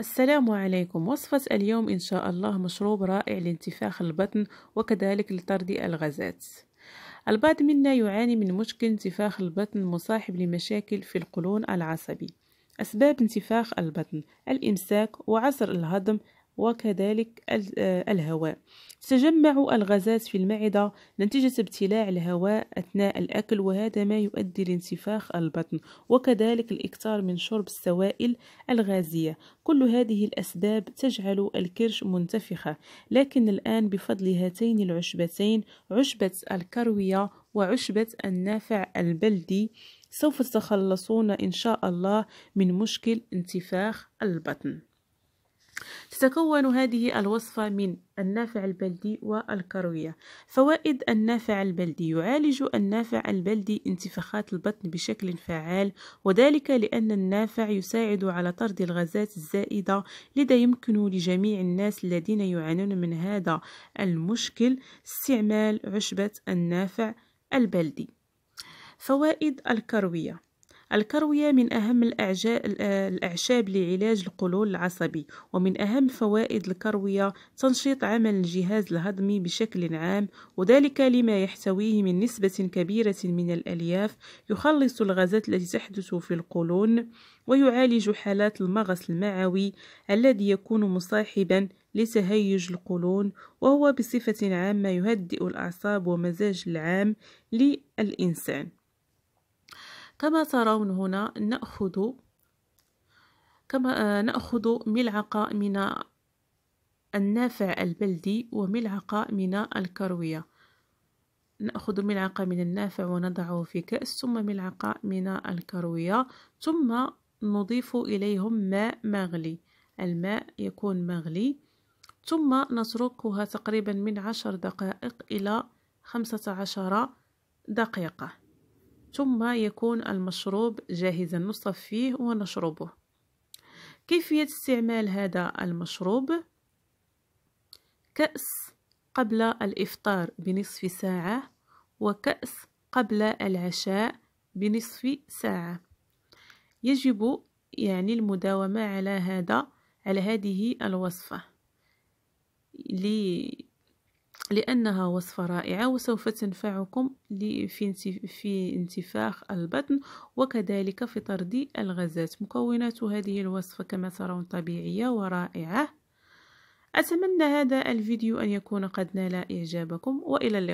السلام عليكم وصفة اليوم إن شاء الله مشروب رائع لانتفاخ البطن وكذلك لطرد الغازات البعض منا يعاني من مشكل انتفاخ البطن مصاحب لمشاكل في القولون العصبي أسباب انتفاخ البطن الإمساك وعسر الهضم وكذلك آه، الهواء تجمع الغازات في المعدة نتيجة ابتلاع الهواء أثناء الأكل وهذا ما يؤدي لانتفاخ البطن وكذلك الإكثار من شرب السوائل الغازية كل هذه الأسباب تجعل الكرش منتفخة لكن الآن بفضل هاتين العشبتين عشبة الكروية وعشبة النافع البلدي سوف تتخلصون إن شاء الله من مشكل انتفاخ البطن تتكون هذه الوصفة من النافع البلدي والكروية فوائد النافع البلدي يعالج النافع البلدي انتفاخات البطن بشكل فعال وذلك لأن النافع يساعد على طرد الغازات الزائدة لذا يمكن لجميع الناس الذين يعانون من هذا المشكل استعمال عشبة النافع البلدي فوائد الكروية الكروية من أهم الأعشاب لعلاج القولون العصبي ومن أهم فوائد الكروية تنشيط عمل الجهاز الهضمي بشكل عام وذلك لما يحتويه من نسبة كبيرة من الألياف يخلص الغازات التي تحدث في القولون ويعالج حالات المغص المعوي الذي يكون مصاحبا لتهيج القولون وهو بصفة عامة يهدئ الأعصاب ومزاج العام للإنسان كما ترون هنا نأخذ كما آه، نأخذ ملعقة من النافع البلدي وملعقة من الكروية نأخذ ملعقة من النافع ونضعه في كأس ثم ملعقة من الكروية ثم نضيف إليهم ماء مغلي الماء يكون مغلي ثم نتركها تقريبا من عشر دقائق إلى خمسة عشر دقيقة ثم يكون المشروب جاهزا نصفيه ونشربه كيفية استعمال هذا المشروب كأس قبل الإفطار بنصف ساعة وكأس قبل العشاء بنصف ساعة يجب يعني المداومة على هذا على هذه الوصفة لي لأنها وصفة رائعة وسوف تنفعكم في انتفاخ البطن وكذلك في طرد الغازات مكونات هذه الوصفة كما ترون طبيعية ورائعة أتمنى هذا الفيديو أن يكون قد نال إعجابكم وإلى اللقاء